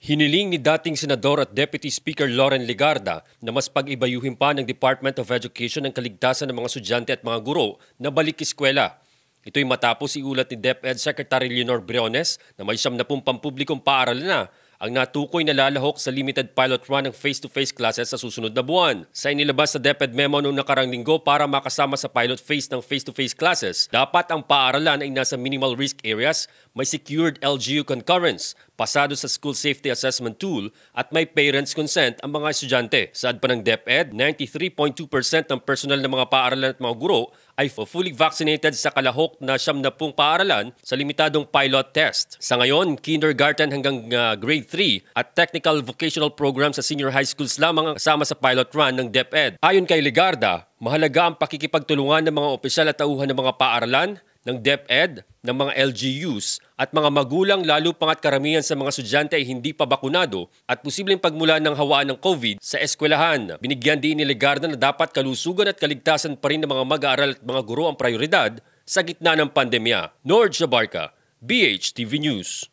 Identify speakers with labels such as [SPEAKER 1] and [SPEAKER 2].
[SPEAKER 1] Hiniling ni dating Senador at Deputy Speaker Loren Legarda na mas pag-ibayuhin pa ng Department of Education ang kaligtasan ng mga estudyante at mga guro na balik eskwela. Ito'y matapos iulat ni DepEd Secretary Leonor Briones na may siyam na pampublikong paaralan na ang natukoy na lalahok sa limited pilot run ng face-to-face classes sa susunod na buwan. Sa inilabas sa DepEd memo noong nakarang linggo para makasama sa pilot phase ng face-to-face classes, dapat ang paaralan ay nasa minimal risk areas, may secured LGU concurrence, pasado sa School Safety Assessment Tool at may parents consent ang mga estudyante. Saad pa ng DepEd, 93.2% ng personal ng mga paaralan at mga guro ay fully vaccinated sa kalahok na siyam na paaralan sa limitadong pilot test. Sa ngayon, kindergarten hanggang uh, grade 3 at technical vocational program sa senior high schools lamang ang kasama sa pilot run ng DepEd. Ayon kay Ligarda, mahalaga ang pakikipagtulungan ng mga opisyal at tauhan ng mga paaralan, ng DepEd, ng mga LGUs at mga magulang lalo pangat karamihan sa mga estudyante ay hindi pa bakunado at posibleng pagmula ng hawaan ng COVID sa eskwelahan. Binigyan din ni Ligarda na dapat kalusugan at kaligtasan pa rin ng mga mag-aaral at mga guro ang prioridad sa gitna ng pandemya. Nord Shabarka, BH TV News.